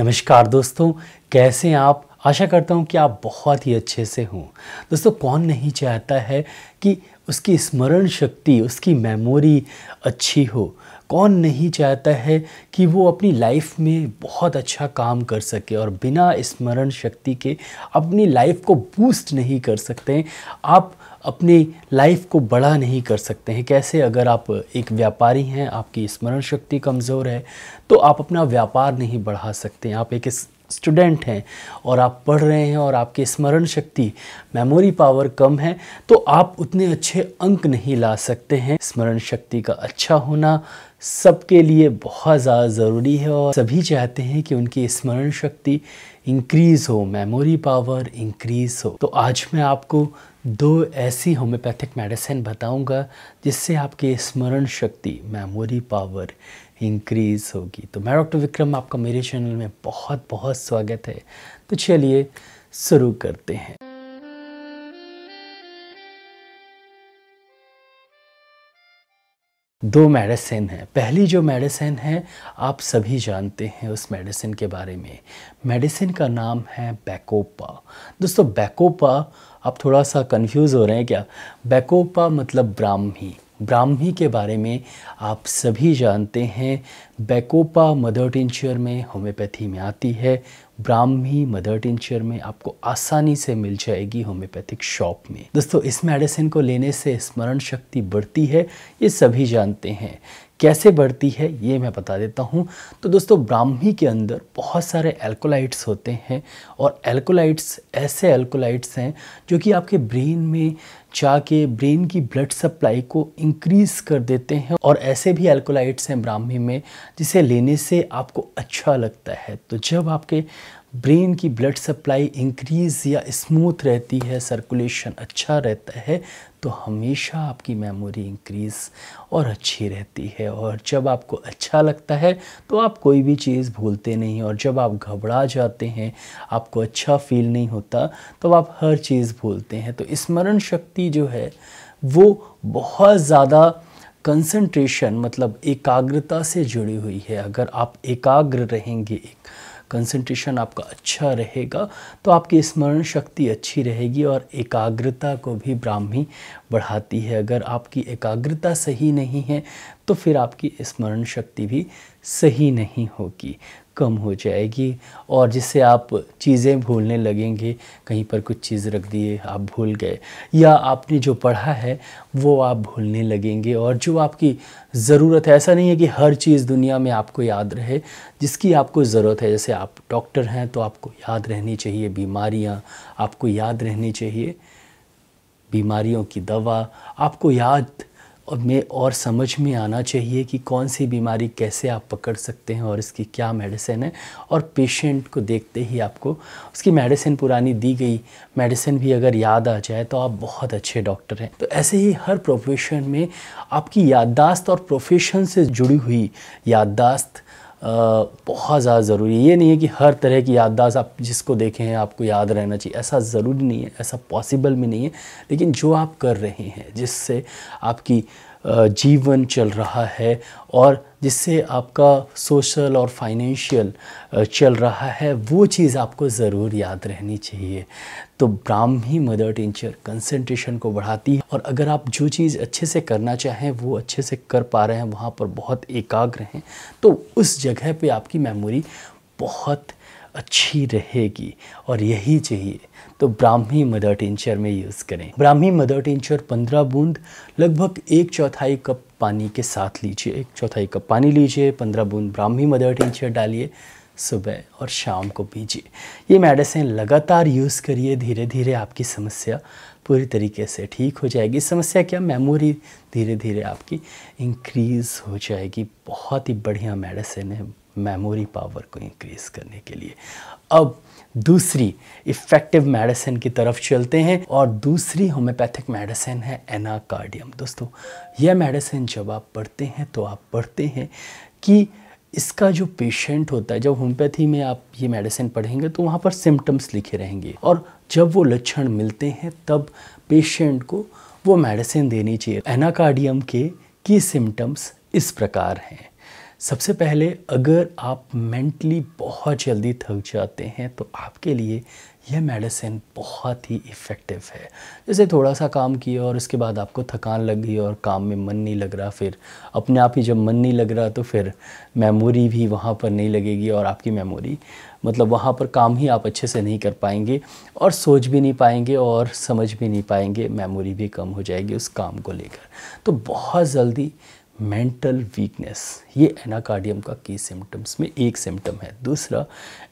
नमस्कार दोस्तों कैसे आप आशा करता हूँ कि आप बहुत ही अच्छे से हों दोस्तों कौन नहीं चाहता है कि उसकी स्मरण शक्ति उसकी मेमोरी अच्छी हो कौन नहीं चाहता है कि वो अपनी लाइफ में बहुत अच्छा काम कर सके और बिना स्मरण शक्ति के अपनी लाइफ को बूस्ट नहीं कर सकते आप अपने लाइफ को बड़ा नहीं कर सकते हैं कैसे अगर आप एक व्यापारी हैं आपकी स्मरण शक्ति कमज़ोर है तो आप अपना व्यापार नहीं बढ़ा सकते हैं आप एक स्टूडेंट हैं और आप पढ़ रहे हैं और आपकी स्मरण शक्ति मेमोरी पावर कम है तो आप उतने अच्छे अंक नहीं ला सकते हैं स्मरण शक्ति का अच्छा होना सबके लिए बहुत ज़्यादा ज़रूरी है और सभी चाहते हैं कि उनकी स्मरण शक्ति इंक्रीज़ हो मेमोरी पावर इंक्रीज़ हो तो आज मैं आपको दो ऐसी होम्योपैथिक मेडिसिन बताऊंगा जिससे आपकी स्मरण शक्ति मेमोरी पावर इंक्रीज़ होगी तो मैं डॉक्टर विक्रम आपका मेरे चैनल में बहुत बहुत स्वागत है तो चलिए शुरू करते हैं दो मेडिसिन है पहली जो मेडिसिन है आप सभी जानते हैं उस मेडिसिन के बारे में मेडिसिन का नाम है बैकोपा दोस्तों बैकोपा आप थोड़ा सा कंफ्यूज हो रहे हैं क्या बैकोपा मतलब ब्राह्मी ब्राह्मी के बारे में आप सभी जानते हैं बैकोपा मदर टिंचर में होम्योपैथी में आती है ब्राह्मी मदर टिंचर में आपको आसानी से मिल जाएगी होम्योपैथिक शॉप में दोस्तों इस मेडिसिन को लेने से स्मरण शक्ति बढ़ती है ये सभी जानते हैं कैसे बढ़ती है ये मैं बता देता हूँ तो दोस्तों ब्राह्मी के अंदर बहुत सारे एल्कोलाइट्स होते हैं और एल्कोलाइट्स ऐसे एल्कोलाइट्स हैं जो कि आपके ब्रेन में जाके ब्रेन की ब्लड सप्लाई को इंक्रीज़ कर देते हैं और ऐसे भी एल्कोलाइट्स हैं ब्राह्मी में जिसे लेने से आपको अच्छा लगता है तो जब आपके ब्रेन की ब्लड सप्लाई इंक्रीज या स्मूथ रहती है सर्कुलेशन अच्छा रहता है तो हमेशा आपकी मेमोरी इंक्रीज और अच्छी रहती है और जब आपको अच्छा लगता है तो आप कोई भी चीज़ भूलते नहीं और जब आप घबरा जाते हैं आपको अच्छा फील नहीं होता तो आप हर चीज़ भूलते हैं तो स्मरण शक्ति जो है वो बहुत ज़्यादा कंसंट्रेशन मतलब एकाग्रता से जुड़ी हुई है अगर आप एकाग्र रहेंगे एक कंसंट्रेशन आपका अच्छा रहेगा तो आपकी स्मरण शक्ति अच्छी रहेगी और एकाग्रता को भी ब्राह्मी बढ़ाती है अगर आपकी एकाग्रता सही नहीं है तो फिर आपकी स्मरण शक्ति भी सही नहीं होगी कम हो जाएगी और जिससे आप चीज़ें भूलने लगेंगे कहीं पर कुछ चीज़ रख दिए आप भूल गए या आपने जो पढ़ा है वो आप भूलने लगेंगे और जो आपकी ज़रूरत है ऐसा नहीं है कि हर चीज़ दुनिया में आपको याद रहे जिसकी आपको ज़रूरत है जैसे आप डॉक्टर हैं तो आपको याद रहनी चाहिए बीमारियाँ आपको याद रहनी चाहिए बीमारियों की दवा आपको याद और में और समझ में आना चाहिए कि कौन सी बीमारी कैसे आप पकड़ सकते हैं और इसकी क्या मेडिसिन है और पेशेंट को देखते ही आपको उसकी मेडिसिन पुरानी दी गई मेडिसिन भी अगर याद आ जाए तो आप बहुत अच्छे डॉक्टर हैं तो ऐसे ही हर प्रोफेशन में आपकी याददाश्त और प्रोफेशन से जुड़ी हुई याददाश्त बहुत ज़्यादा ज़रूरी है ये नहीं है कि हर तरह की याददाश्त आप जिसको देखें हैं आपको याद रहना चाहिए ऐसा ज़रूरी नहीं है ऐसा पॉसिबल भी नहीं है लेकिन जो आप कर रहे हैं जिससे आपकी जीवन चल रहा है और जिससे आपका सोशल और फाइनेंशियल चल रहा है वो चीज़ आपको ज़रूर याद रहनी चाहिए तो ब्राह्मी मदर टीचर कंसंट्रेशन को बढ़ाती है और अगर आप जो चीज़ अच्छे से करना चाहें वो अच्छे से कर पा रहे हैं वहाँ पर बहुत एकाग्र हैं तो उस जगह पे आपकी मेमोरी बहुत अच्छी रहेगी और यही चाहिए तो ब्राह्मी मदर टिंचर में यूज़ करें ब्राह्मी मदर टिंचर पंद्रह बूंद लगभग एक चौथाई कप पानी के साथ लीजिए एक चौथाई कप पानी लीजिए पंद्रह बूंद ब्राह्मी मदर टिंचर डालिए सुबह और शाम को पीजिए ये मेडिसिन लगातार यूज़ करिए धीरे धीरे आपकी समस्या पूरी तरीके से ठीक हो जाएगी समस्या क्या मेमोरी धीरे धीरे आपकी इंक्रीज़ हो जाएगी बहुत ही बढ़िया मेडिसिन है मेमोरी पावर को इंक्रीज करने के लिए अब दूसरी इफ़ेक्टिव मेडिसिन की तरफ चलते हैं और दूसरी होम्योपैथिक मेडिसिन है एनाकार्डियम दोस्तों यह मेडिसिन जब आप पढ़ते हैं तो आप पढ़ते हैं कि इसका जो पेशेंट होता है जब होम्योपैथी में आप ये मेडिसिन पढ़ेंगे तो वहाँ पर सिम्टम्स लिखे रहेंगे और जब वो लक्षण मिलते हैं तब पेशेंट को वो मेडिसिन देनी चाहिए एनाकार्डियम के की सिम्टम्स इस प्रकार हैं सबसे पहले अगर आप मेंटली बहुत जल्दी थक जाते हैं तो आपके लिए यह मेडिसिन बहुत ही इफ़ेक्टिव है जैसे थोड़ा सा काम किया और उसके बाद आपको थकान लग गई और काम में मन नहीं लग रहा फिर अपने आप ही जब मन नहीं लग रहा तो फिर मेमोरी भी वहाँ पर नहीं लगेगी और आपकी मेमोरी मतलब वहाँ पर काम ही आप अच्छे से नहीं कर पाएंगे और सोच भी नहीं पाएंगे और समझ भी नहीं पाएंगे मेमोरी भी कम हो जाएगी उस काम को लेकर तो बहुत जल्दी मेंटल वीकनेस ये एनाकार्डियम का की सिम्टम्स में एक सिम्टम है दूसरा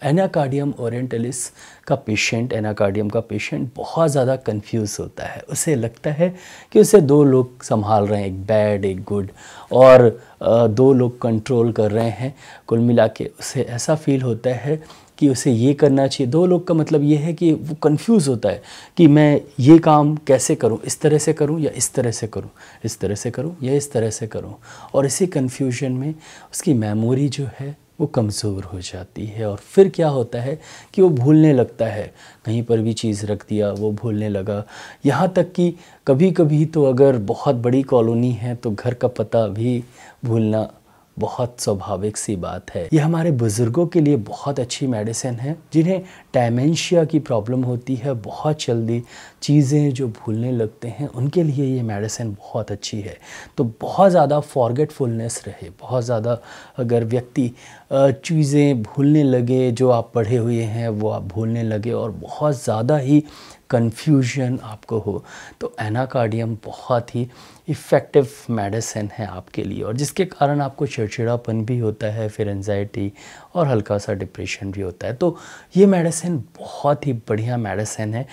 एनाकार्डियम ओरिएंटलिस का पेशेंट एनाकार्डियम का पेशेंट बहुत ज़्यादा कंफ्यूज होता है उसे लगता है कि उसे दो लोग संभाल रहे हैं एक बैड एक गुड और दो लोग कंट्रोल कर रहे हैं कुल मिला के उसे ऐसा फील होता है कि उसे ये करना चाहिए दो लोग का मतलब ये है कि वो कंफ्यूज होता है कि मैं ये काम कैसे करूँ इस तरह से करूँ या इस तरह से करूँ इस तरह से करूँ या इस तरह से करूँ और इसी कन्फ्यूजन में उसकी मेमोरी जो है वो कमज़ोर हो जाती है और फिर क्या होता है कि वो भूलने लगता है कहीं पर भी चीज़ रख दिया वो भूलने लगा यहाँ तक कि कभी कभी तो अगर बहुत बड़ी कॉलोनी है तो घर का पता भी भूलना बहुत स्वाभाविक सी बात है ये हमारे बुजुर्गों के लिए बहुत अच्छी मेडिसिन है जिन्हें डायमेंशिया की प्रॉब्लम होती है बहुत जल्दी चीज़ें जो भूलने लगते हैं उनके लिए ये मेडिसिन बहुत अच्छी है तो बहुत ज़्यादा फॉरगेटफुलनेस रहे बहुत ज़्यादा अगर व्यक्ति चीज़ें भूलने लगे जो आप पढ़े हुए हैं वो आप भूलने लगे और बहुत ज़्यादा ही कन्फ्यूजन आपको हो तो एनाकार्डियम बहुत ही इफ़ेक्टिव मेडिसिन है आपके लिए और जिसके कारण आपको चिड़चिड़ापन भी होता है फिर एनजाइटी और हल्का सा डिप्रेशन भी होता है तो ये मेडिसिन मेडिसिन बहुत ही बढ़िया मेडिसिन है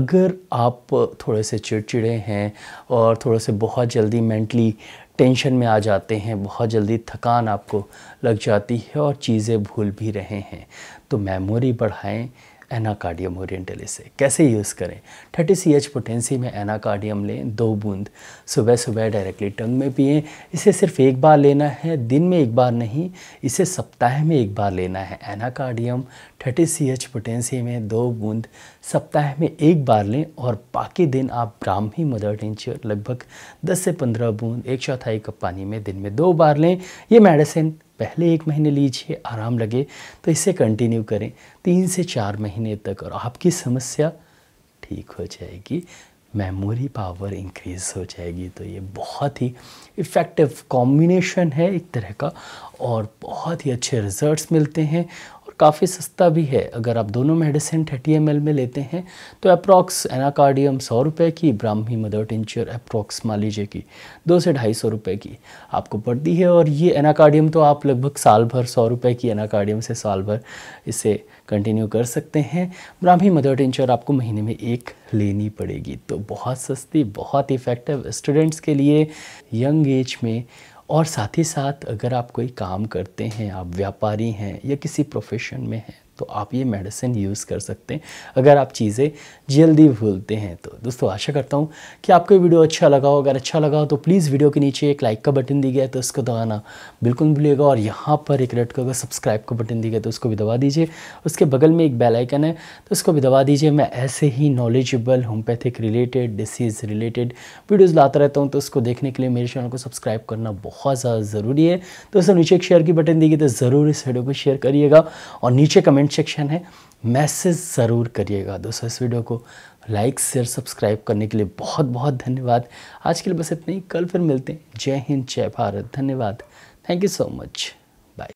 अगर आप थोड़े से चिड़चिड़े हैं और थोड़े से बहुत जल्दी मेंटली टेंशन में आ जाते हैं बहुत जल्दी थकान आपको लग जाती है और चीज़ें भूल भी रहे हैं तो मेमोरी बढ़ाएं एनाकार्डियम ओरिएंटलिस है कैसे यूज़ करें थर्टी सी एच पोटेंसी में एनाकार्डियम लें दो बूंद सुबह सुबह डायरेक्टली टंग में पिए इसे सिर्फ एक बार लेना है दिन में एक बार नहीं इसे सप्ताह में एक बार लेना है anacardium thirty C H potency में दो बूंद सप्ताह में एक बार लें और बाकी दिन आप ब्राह्मी मदर टेंचर लगभग दस से पंद्रह बूंद एक चौथाई कप पानी में दिन में दो बार लें ये मेडिसिन पहले एक महीने लीजिए आराम लगे तो इसे कंटिन्यू करें तीन से चार महीने तक और आपकी समस्या ठीक हो जाएगी मेमोरी पावर इंक्रीज हो जाएगी तो ये बहुत ही इफ़ेक्टिव कॉम्बिनेशन है एक तरह का और बहुत ही अच्छे रिजल्ट्स मिलते हैं काफ़ी सस्ता भी है अगर आप दोनों मेडिसिन थर्टी एम में लेते हैं तो अप्रॉक्स एनाकार्डियम सौ रुपये की ब्राह्मी मदर टिंचर अप्रॉक्स मान लीजिए कि दो से ढाई सौ रुपये की आपको पड़ती है और ये एनाकार्डियम तो आप लगभग साल भर सौ रुपये की एनाकार्डियम से साल भर इसे कंटिन्यू कर सकते हैं ब्राह्मी मदर टिंचर आपको महीने में एक लेनी पड़ेगी तो बहुत सस्ती बहुत इफ़ेक्टिव स्टूडेंट्स के लिए यंग एज में और साथ ही साथ अगर आप कोई काम करते हैं आप व्यापारी हैं या किसी प्रोफेशन में हैं तो आप ये मेडिसिन यूज़ कर सकते हैं अगर आप चीज़ें जल्दी भूलते हैं तो दोस्तों आशा करता हूँ कि आपको वीडियो अच्छा लगा हो अगर अच्छा लगा हो तो प्लीज़ वीडियो के नीचे एक लाइक का बटन दिया गया है तो उसको दबाना बिल्कुल भूलिएगा और यहाँ पर एक रेड कलर सब्सक्राइब का बटन दिया गया तो उसको भी दबा दीजिए उसके बगल में एक बेलाइकन है तो उसको भी दबा दीजिए मैं ऐसे ही knowledgeable homeopathic related disease related videos लाता रहता हूँ तो उसको देखने के लिए मेरे चैनल को सब्सक्राइब करना बहुत ज़्यादा ज़रूरी है तो उसको नीचे एक शेयर की बटन दी गई तो ज़रूर इस वीडियो को शेयर करिएगा और नीचे कमेंट कमेंट सेक्शन है मैसेज ज़रूर करिएगा दोस्तों इस वीडियो को लाइक शेयर सब्सक्राइब करने के लिए बहुत बहुत धन्यवाद आज के लिए बस इतना ही कल फिर मिलते हैं जय हिंद जय भारत धन्यवाद थैंक यू सो मच